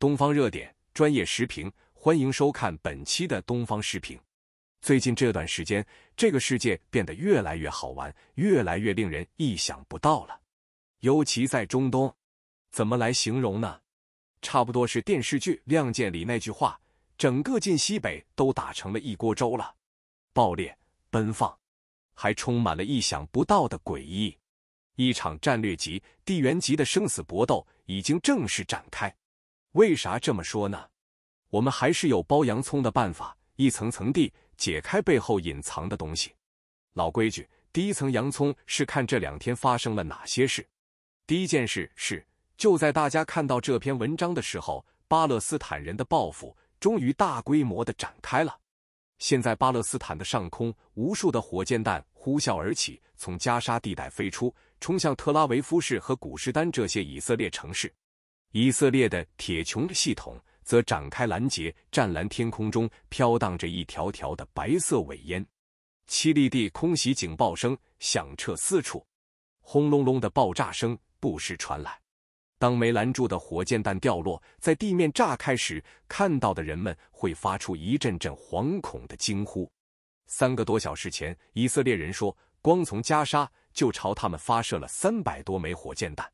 东方热点专业时评，欢迎收看本期的东方视频。最近这段时间，这个世界变得越来越好玩，越来越令人意想不到了。尤其在中东，怎么来形容呢？差不多是电视剧《亮剑》里那句话：“整个晋西北都打成了一锅粥了。”爆裂、奔放，还充满了意想不到的诡异。一场战略级、地缘级的生死搏斗已经正式展开。为啥这么说呢？我们还是有剥洋葱的办法，一层层地解开背后隐藏的东西。老规矩，第一层洋葱是看这两天发生了哪些事。第一件事是，就在大家看到这篇文章的时候，巴勒斯坦人的报复终于大规模的展开了。现在，巴勒斯坦的上空，无数的火箭弹呼啸而起，从加沙地带飞出，冲向特拉维夫市和古什丹这些以色列城市。以色列的铁穹系统则展开拦截，湛蓝天空中飘荡着一条条的白色尾烟，七里地空袭警报声响彻四处，轰隆隆的爆炸声不时传来。当没拦住的火箭弹掉落在地面炸开时，看到的人们会发出一阵阵惶恐的惊呼。三个多小时前，以色列人说，光从加沙就朝他们发射了三百多枚火箭弹。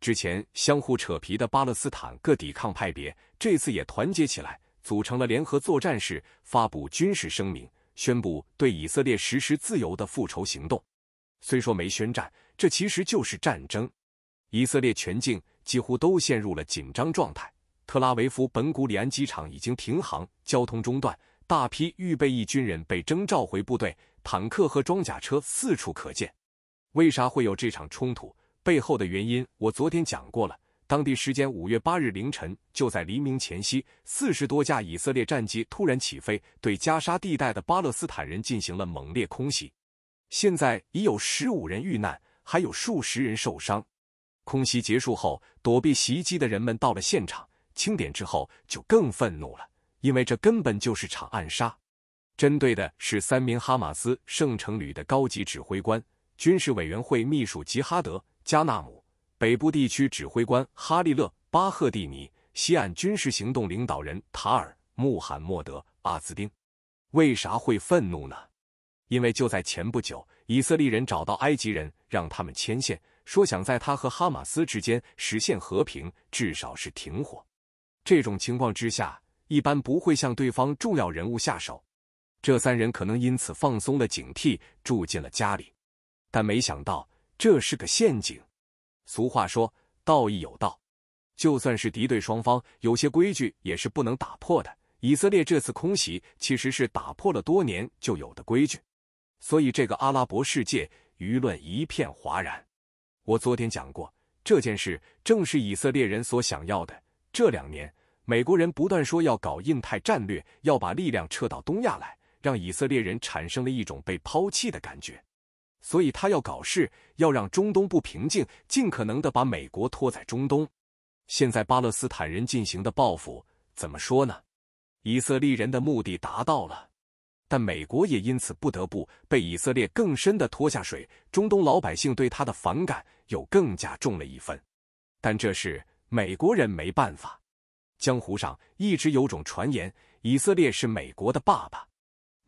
之前相互扯皮的巴勒斯坦各抵抗派别，这次也团结起来，组成了联合作战室，发布军事声明，宣布对以色列实施自由的复仇行动。虽说没宣战，这其实就是战争。以色列全境几乎都陷入了紧张状态，特拉维夫本古里安机场已经停航，交通中断，大批预备役军人被征召回部队，坦克和装甲车四处可见。为啥会有这场冲突？背后的原因，我昨天讲过了。当地时间五月八日凌晨，就在黎明前夕，四十多架以色列战机突然起飞，对加沙地带的巴勒斯坦人进行了猛烈空袭。现在已有十五人遇难，还有数十人受伤。空袭结束后，躲避袭击的人们到了现场，清点之后就更愤怒了，因为这根本就是场暗杀，针对的是三名哈马斯圣城旅的高级指挥官、军事委员会秘书吉哈德。加纳姆北部地区指挥官哈利勒·巴赫蒂尼，西岸军事行动领导人塔尔·穆罕默德·阿兹丁，为啥会愤怒呢？因为就在前不久，以色列人找到埃及人，让他们牵线，说想在他和哈马斯之间实现和平，至少是停火。这种情况之下，一般不会向对方重要人物下手。这三人可能因此放松了警惕，住进了家里，但没想到。这是个陷阱。俗话说，道义有道，就算是敌对双方，有些规矩也是不能打破的。以色列这次空袭，其实是打破了多年就有的规矩，所以这个阿拉伯世界舆论一片哗然。我昨天讲过，这件事正是以色列人所想要的。这两年，美国人不断说要搞印太战略，要把力量撤到东亚来，让以色列人产生了一种被抛弃的感觉。所以他要搞事，要让中东不平静，尽可能的把美国拖在中东。现在巴勒斯坦人进行的报复，怎么说呢？以色列人的目的达到了，但美国也因此不得不被以色列更深的拖下水。中东老百姓对他的反感又更加重了一分。但这是美国人没办法。江湖上一直有种传言，以色列是美国的爸爸。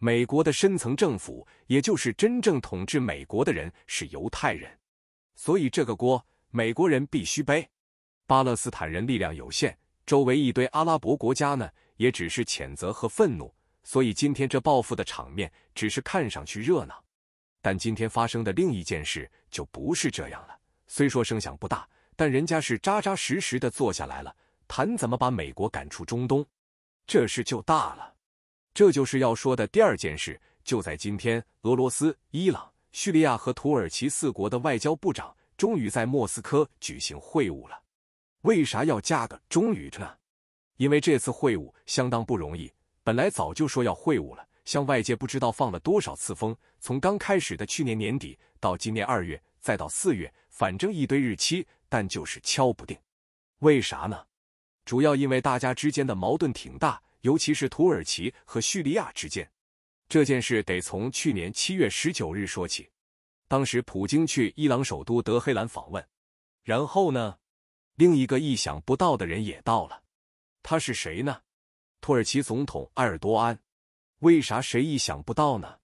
美国的深层政府，也就是真正统治美国的人是犹太人，所以这个锅美国人必须背。巴勒斯坦人力量有限，周围一堆阿拉伯国家呢，也只是谴责和愤怒。所以今天这报复的场面只是看上去热闹，但今天发生的另一件事就不是这样了。虽说声响不大，但人家是扎扎实实的坐下来了，谈怎么把美国赶出中东，这事就大了。这就是要说的第二件事。就在今天，俄罗斯、伊朗、叙利亚和土耳其四国的外交部长终于在莫斯科举行会晤了。为啥要加个“终于”呢？因为这次会晤相当不容易。本来早就说要会晤了，向外界不知道放了多少次风。从刚开始的去年年底到今年二月，再到四月，反正一堆日期，但就是敲不定。为啥呢？主要因为大家之间的矛盾挺大。尤其是土耳其和叙利亚之间，这件事得从去年七月十九日说起。当时普京去伊朗首都德黑兰访问，然后呢，另一个意想不到的人也到了。他是谁呢？土耳其总统埃尔多安。为啥谁意想不到呢？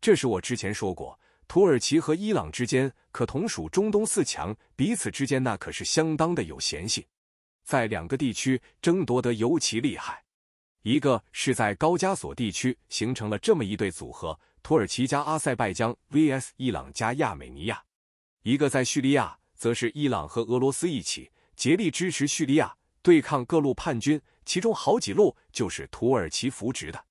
这是我之前说过，土耳其和伊朗之间可同属中东四强，彼此之间那可是相当的有嫌隙，在两个地区争夺得尤其厉害。一个是在高加索地区形成了这么一对组合：土耳其加阿塞拜疆 vs 伊朗加亚美尼亚。一个在叙利亚，则是伊朗和俄罗斯一起竭力支持叙利亚对抗各路叛军，其中好几路就是土耳其扶植的，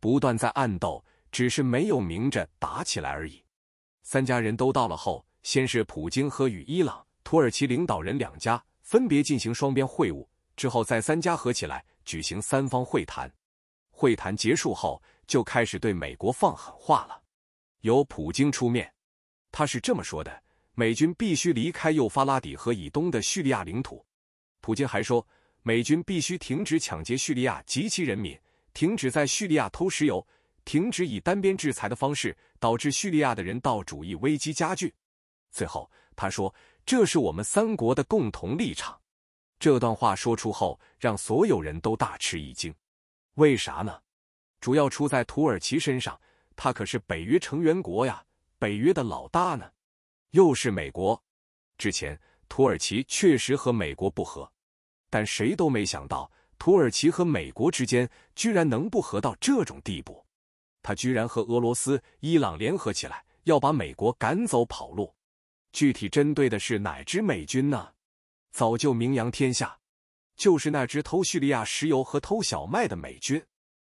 不断在暗斗，只是没有明着打起来而已。三家人都到了后，先是普京和与伊朗、土耳其领导人两家分别进行双边会晤，之后再三家合起来。举行三方会谈，会谈结束后就开始对美国放狠话了。由普京出面，他是这么说的：美军必须离开幼发拉底河以东的叙利亚领土。普京还说，美军必须停止抢劫叙利亚及其人民，停止在叙利亚偷石油，停止以单边制裁的方式导致叙利亚的人道主义危机加剧。最后，他说，这是我们三国的共同立场。这段话说出后，让所有人都大吃一惊。为啥呢？主要出在土耳其身上，他可是北约成员国呀，北约的老大呢，又是美国。之前土耳其确实和美国不和，但谁都没想到，土耳其和美国之间居然能不和到这种地步。他居然和俄罗斯、伊朗联合起来，要把美国赶走跑路。具体针对的是哪支美军呢？早就名扬天下，就是那支偷叙利亚石油和偷小麦的美军，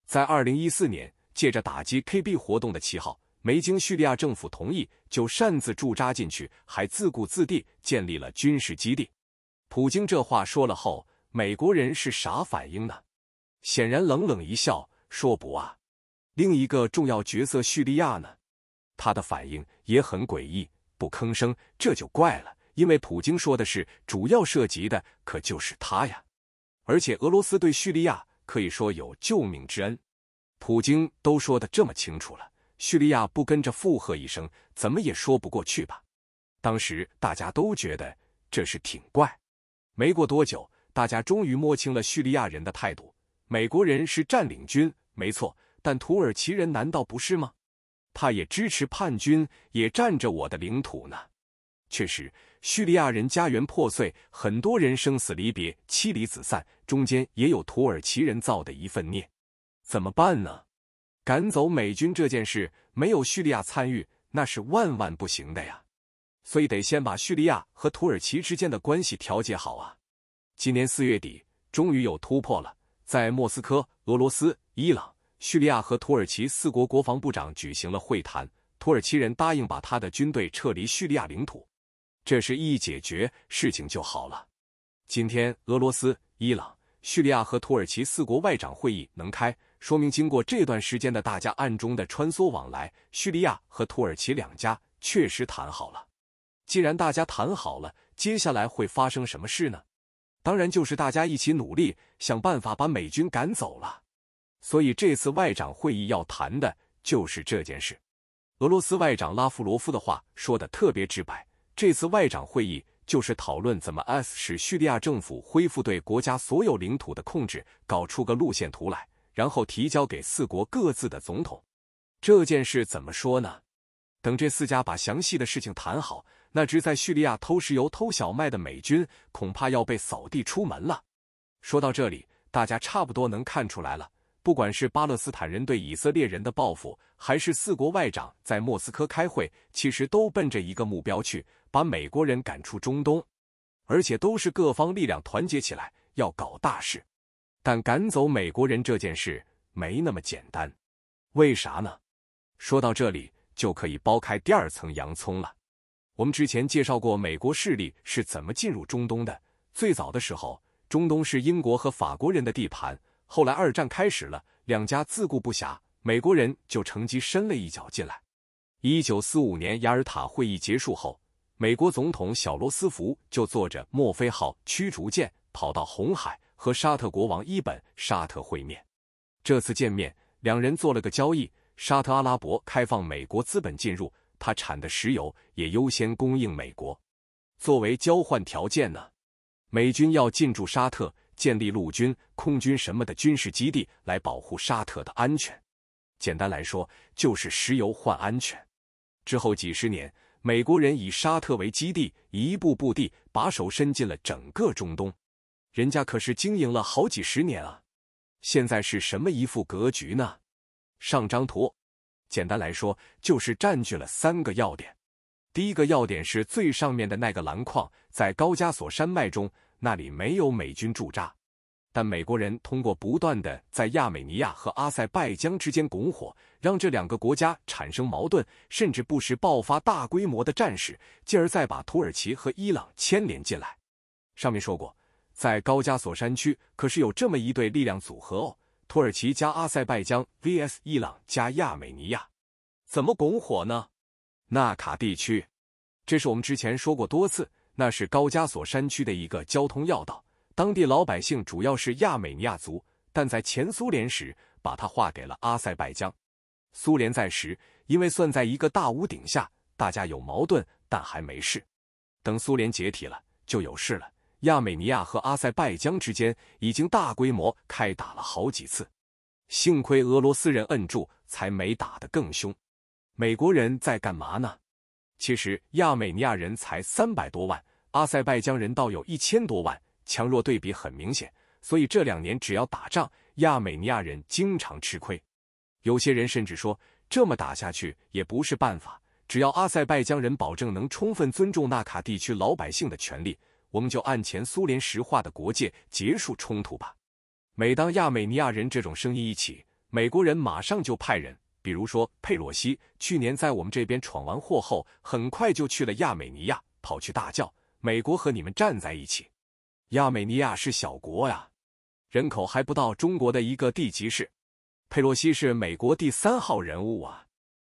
在二零一四年借着打击 K B 活动的旗号，没经叙利亚政府同意就擅自驻扎进去，还自顾自地建立了军事基地。普京这话说了后，美国人是啥反应呢？显然冷冷一笑，说不啊。另一个重要角色叙利亚呢，他的反应也很诡异，不吭声，这就怪了。因为普京说的是主要涉及的可就是他呀，而且俄罗斯对叙利亚可以说有救命之恩，普京都说的这么清楚了，叙利亚不跟着附和一声，怎么也说不过去吧？当时大家都觉得这是挺怪。没过多久，大家终于摸清了叙利亚人的态度：美国人是占领军，没错，但土耳其人难道不是吗？他也支持叛军，也占着我的领土呢。确实。叙利亚人家园破碎，很多人生死离别，妻离子散，中间也有土耳其人造的一份孽，怎么办呢？赶走美军这件事没有叙利亚参与，那是万万不行的呀，所以得先把叙利亚和土耳其之间的关系调节好啊！今年四月底，终于有突破了，在莫斯科，俄罗斯、伊朗、叙利亚和土耳其四国国防部长举行了会谈，土耳其人答应把他的军队撤离叙利亚领土。这事一解决，事情就好了。今天俄罗斯、伊朗、叙利亚和土耳其四国外长会议能开，说明经过这段时间的大家暗中的穿梭往来，叙利亚和土耳其两家确实谈好了。既然大家谈好了，接下来会发生什么事呢？当然就是大家一起努力，想办法把美军赶走了。所以这次外长会议要谈的就是这件事。俄罗斯外长拉夫罗夫的话说的特别直白。这次外长会议就是讨论怎么 S 使叙利亚政府恢复对国家所有领土的控制，搞出个路线图来，然后提交给四国各自的总统。这件事怎么说呢？等这四家把详细的事情谈好，那支在叙利亚偷石油、偷小麦的美军恐怕要被扫地出门了。说到这里，大家差不多能看出来了，不管是巴勒斯坦人对以色列人的报复，还是四国外长在莫斯科开会，其实都奔着一个目标去。把美国人赶出中东，而且都是各方力量团结起来要搞大事。但赶走美国人这件事没那么简单，为啥呢？说到这里就可以剥开第二层洋葱了。我们之前介绍过美国势力是怎么进入中东的。最早的时候，中东是英国和法国人的地盘，后来二战开始了，两家自顾不暇，美国人就乘机伸了一脚进来。一九四五年雅尔塔会议结束后。美国总统小罗斯福就坐着墨菲号驱逐舰跑到红海，和沙特国王伊本沙特会面。这次见面，两人做了个交易：沙特阿拉伯开放美国资本进入，他产的石油也优先供应美国。作为交换条件呢，美军要进驻沙特，建立陆军、空军什么的军事基地，来保护沙特的安全。简单来说，就是石油换安全。之后几十年。美国人以沙特为基地，一步步地把手伸进了整个中东，人家可是经营了好几十年啊。现在是什么一副格局呢？上张图，简单来说就是占据了三个要点。第一个要点是最上面的那个蓝框，在高加索山脉中，那里没有美军驻扎。但美国人通过不断的在亚美尼亚和阿塞拜疆之间拱火，让这两个国家产生矛盾，甚至不时爆发大规模的战事，进而再把土耳其和伊朗牵连进来。上面说过，在高加索山区可是有这么一对力量组合哦：土耳其加阿塞拜疆 vs 伊朗加亚美尼亚。怎么拱火呢？纳卡地区，这是我们之前说过多次，那是高加索山区的一个交通要道。当地老百姓主要是亚美尼亚族，但在前苏联时把它划给了阿塞拜疆。苏联在时，因为算在一个大屋顶下，大家有矛盾，但还没事。等苏联解体了，就有事了。亚美尼亚和阿塞拜疆之间已经大规模开打了好几次，幸亏俄罗斯人摁住，才没打得更凶。美国人在干嘛呢？其实亚美尼亚人才三百多万，阿塞拜疆人倒有一千多万。强弱对比很明显，所以这两年只要打仗，亚美尼亚人经常吃亏。有些人甚至说，这么打下去也不是办法。只要阿塞拜疆人保证能充分尊重纳卡地区老百姓的权利，我们就按前苏联石化的国界结束冲突吧。每当亚美尼亚人这种声音一起，美国人马上就派人，比如说佩洛西，去年在我们这边闯完祸后，很快就去了亚美尼亚，跑去大叫：“美国和你们站在一起。”亚美尼亚是小国呀，人口还不到中国的一个地级市。佩洛西是美国第三号人物啊，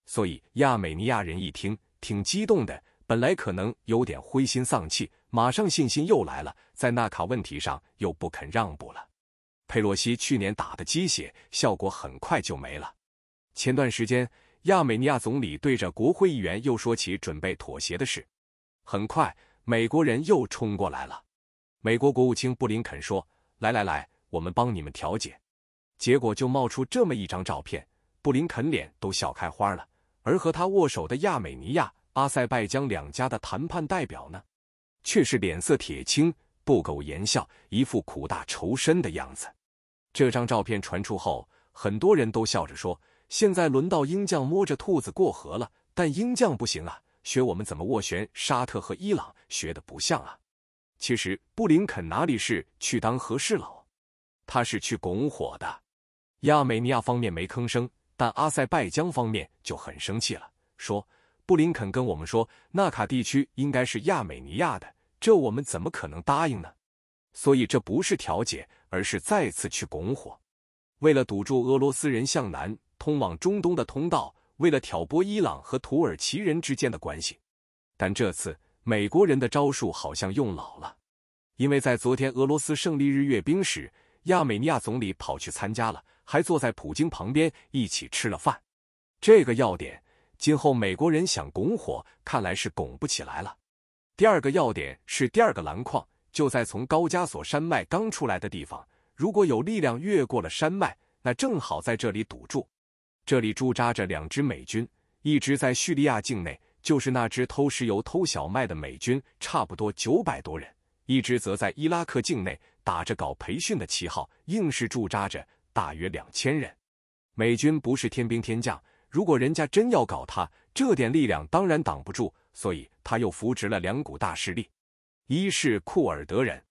所以亚美尼亚人一听挺激动的，本来可能有点灰心丧气，马上信心又来了，在纳卡问题上又不肯让步了。佩洛西去年打的鸡血效果很快就没了。前段时间，亚美尼亚总理对着国会议员又说起准备妥协的事，很快美国人又冲过来了。美国国务卿布林肯说：“来来来，我们帮你们调解。”结果就冒出这么一张照片，布林肯脸都笑开花了。而和他握手的亚美尼亚、阿塞拜疆两家的谈判代表呢，却是脸色铁青，不苟言笑，一副苦大仇深的样子。这张照片传出后，很多人都笑着说：“现在轮到鹰将摸着兔子过河了，但鹰将不行啊，学我们怎么斡旋沙特和伊朗，学的不像啊。”其实布林肯哪里是去当和事佬，他是去拱火的。亚美尼亚方面没吭声，但阿塞拜疆方面就很生气了，说布林肯跟我们说纳卡地区应该是亚美尼亚的，这我们怎么可能答应呢？所以这不是调解，而是再次去拱火。为了堵住俄罗斯人向南通往中东的通道，为了挑拨伊朗和土耳其人之间的关系，但这次。美国人的招数好像用老了，因为在昨天俄罗斯胜利日阅兵时，亚美尼亚总理跑去参加了，还坐在普京旁边一起吃了饭。这个要点，今后美国人想拱火，看来是拱不起来了。第二个要点是第二个蓝矿，就在从高加索山脉刚出来的地方，如果有力量越过了山脉，那正好在这里堵住。这里驻扎着两支美军，一支在叙利亚境内。就是那支偷石油、偷小麦的美军，差不多九百多人；一支则在伊拉克境内打着搞培训的旗号，硬是驻扎着大约两千人。美军不是天兵天将，如果人家真要搞他，这点力量当然挡不住。所以他又扶植了两股大势力，一是库尔德人。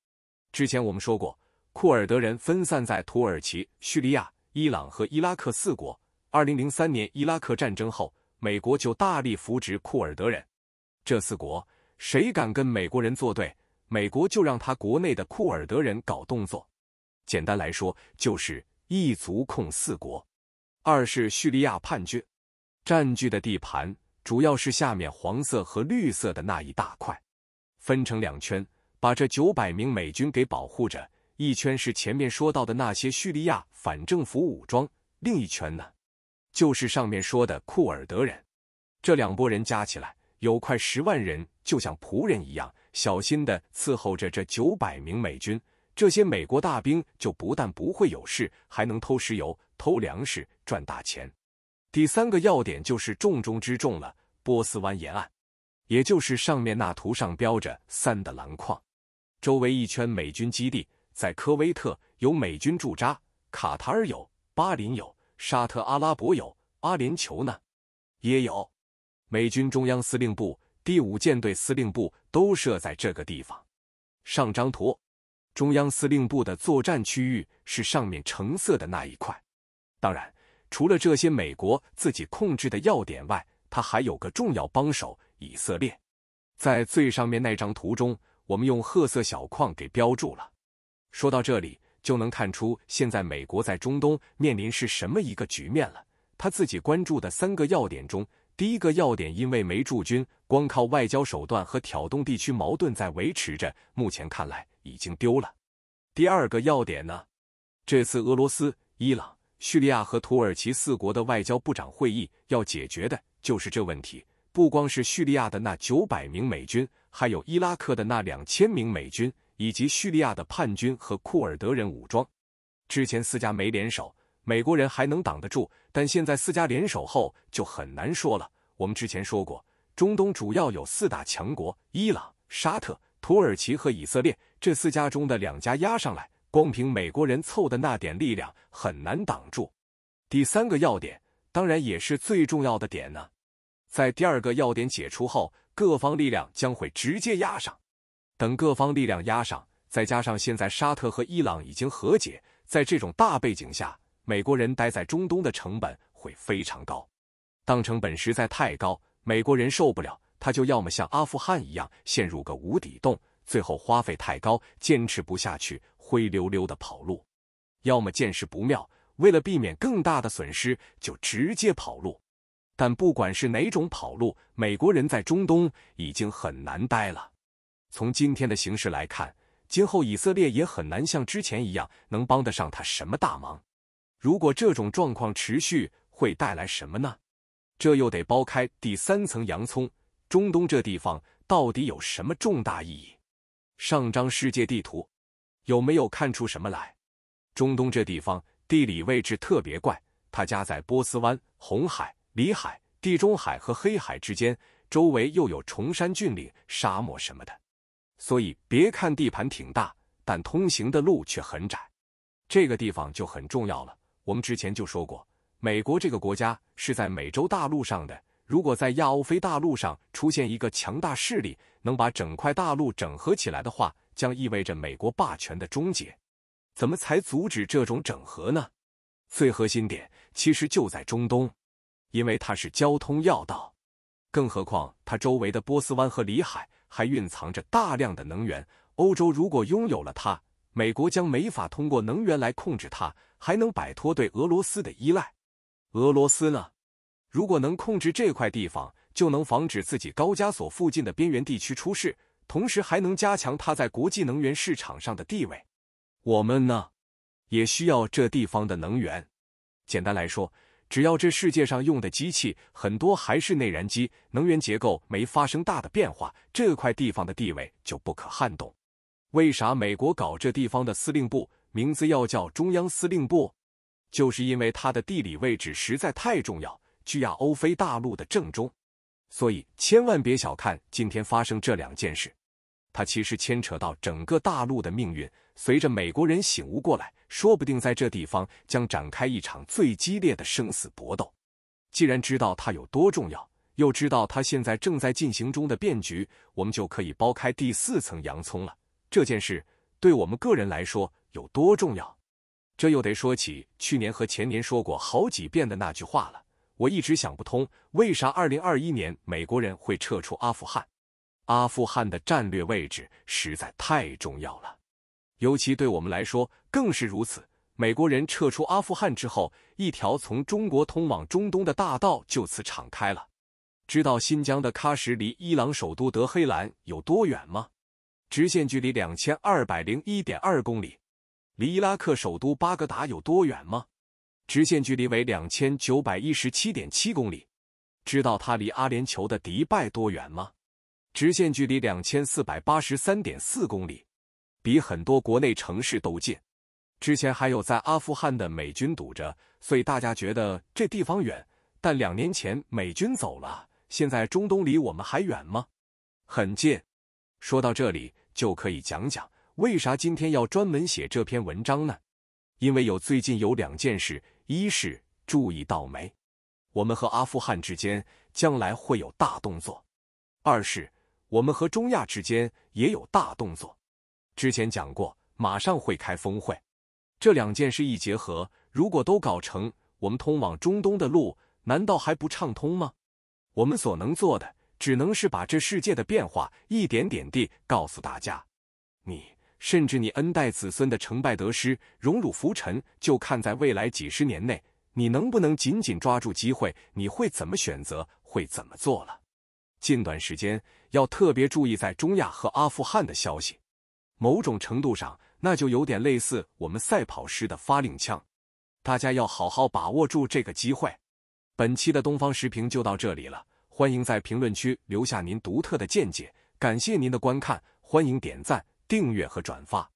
之前我们说过，库尔德人分散在土耳其、叙利亚、伊朗和伊拉克四国。二零零三年伊拉克战争后。美国就大力扶植库尔德人，这四国谁敢跟美国人作对，美国就让他国内的库尔德人搞动作。简单来说，就是一足控四国。二是叙利亚叛军占据的地盘，主要是下面黄色和绿色的那一大块，分成两圈，把这九百名美军给保护着。一圈是前面说到的那些叙利亚反政府武装，另一圈呢？就是上面说的库尔德人，这两拨人加起来有快十万人，就像仆人一样，小心的伺候着这九百名美军。这些美国大兵就不但不会有事，还能偷石油、偷粮食、赚大钱。第三个要点就是重中之重了——波斯湾沿岸，也就是上面那图上标着三的蓝框，周围一圈美军基地，在科威特有美军驻扎，卡塔尔有，巴林有。沙特阿拉伯有，阿联酋呢，也有。美军中央司令部、第五舰队司令部都设在这个地方。上张图，中央司令部的作战区域是上面橙色的那一块。当然，除了这些美国自己控制的要点外，它还有个重要帮手——以色列。在最上面那张图中，我们用褐色小框给标注了。说到这里。就能看出现在美国在中东面临是什么一个局面了。他自己关注的三个要点中，第一个要点因为没驻军，光靠外交手段和挑动地区矛盾在维持着，目前看来已经丢了。第二个要点呢，这次俄罗斯、伊朗、叙利亚和土耳其四国的外交部长会议要解决的就是这问题，不光是叙利亚的那九百名美军，还有伊拉克的那两千名美军。以及叙利亚的叛军和库尔德人武装，之前四家没联手，美国人还能挡得住，但现在四家联手后就很难说了。我们之前说过，中东主要有四大强国：伊朗、沙特、土耳其和以色列。这四家中的两家压上来，光凭美国人凑的那点力量很难挡住。第三个要点，当然也是最重要的点呢，在第二个要点解除后，各方力量将会直接压上。等各方力量压上，再加上现在沙特和伊朗已经和解，在这种大背景下，美国人待在中东的成本会非常高。当成本实在太高，美国人受不了，他就要么像阿富汗一样陷入个无底洞，最后花费太高，坚持不下去，灰溜溜的跑路；要么见势不妙，为了避免更大的损失，就直接跑路。但不管是哪种跑路，美国人在中东已经很难待了。从今天的形势来看，今后以色列也很难像之前一样能帮得上他什么大忙。如果这种状况持续，会带来什么呢？这又得剥开第三层洋葱：中东这地方到底有什么重大意义？上张世界地图，有没有看出什么来？中东这地方地理位置特别怪，它夹在波斯湾、红海、里海、地中海和黑海之间，周围又有崇山峻岭、沙漠什么的。所以，别看地盘挺大，但通行的路却很窄。这个地方就很重要了。我们之前就说过，美国这个国家是在美洲大陆上的。如果在亚欧非大陆上出现一个强大势力，能把整块大陆整合起来的话，将意味着美国霸权的终结。怎么才阻止这种整合呢？最核心点其实就在中东，因为它是交通要道，更何况它周围的波斯湾和里海。还蕴藏着大量的能源。欧洲如果拥有了它，美国将没法通过能源来控制它，还能摆脱对俄罗斯的依赖。俄罗斯呢，如果能控制这块地方，就能防止自己高加索附近的边缘地区出事，同时还能加强它在国际能源市场上的地位。我们呢，也需要这地方的能源。简单来说。只要这世界上用的机器很多还是内燃机，能源结构没发生大的变化，这块地方的地位就不可撼动。为啥美国搞这地方的司令部名字要叫中央司令部？就是因为它的地理位置实在太重要，居亚欧非大陆的正中。所以千万别小看今天发生这两件事。它其实牵扯到整个大陆的命运。随着美国人醒悟过来，说不定在这地方将展开一场最激烈的生死搏斗。既然知道它有多重要，又知道它现在正在进行中的变局，我们就可以剥开第四层洋葱了。这件事对我们个人来说有多重要？这又得说起去年和前年说过好几遍的那句话了。我一直想不通，为啥二零二一年美国人会撤出阿富汗？阿富汗的战略位置实在太重要了，尤其对我们来说更是如此。美国人撤出阿富汗之后，一条从中国通往中东的大道就此敞开了。知道新疆的喀什离伊朗首都德黑兰有多远吗？直线距离两千二百零一点二公里。离伊拉克首都巴格达有多远吗？直线距离为两千九百一十七点七公里。知道它离阿联酋的迪拜多远吗？直线距离两千四百八十三点四公里，比很多国内城市都近。之前还有在阿富汗的美军堵着，所以大家觉得这地方远。但两年前美军走了，现在中东离我们还远吗？很近。说到这里就可以讲讲，为啥今天要专门写这篇文章呢？因为有最近有两件事：一是注意到没，我们和阿富汗之间将来会有大动作；二是。我们和中亚之间也有大动作，之前讲过，马上会开峰会。这两件事一结合，如果都搞成，我们通往中东的路难道还不畅通吗？我们所能做的，只能是把这世界的变化一点点地告诉大家。你甚至你恩戴子孙的成败得失、荣辱浮沉，就看在未来几十年内，你能不能紧紧抓住机会，你会怎么选择，会怎么做了。近段时间要特别注意在中亚和阿富汗的消息，某种程度上那就有点类似我们赛跑时的发令枪，大家要好好把握住这个机会。本期的东方时评就到这里了，欢迎在评论区留下您独特的见解，感谢您的观看，欢迎点赞、订阅和转发。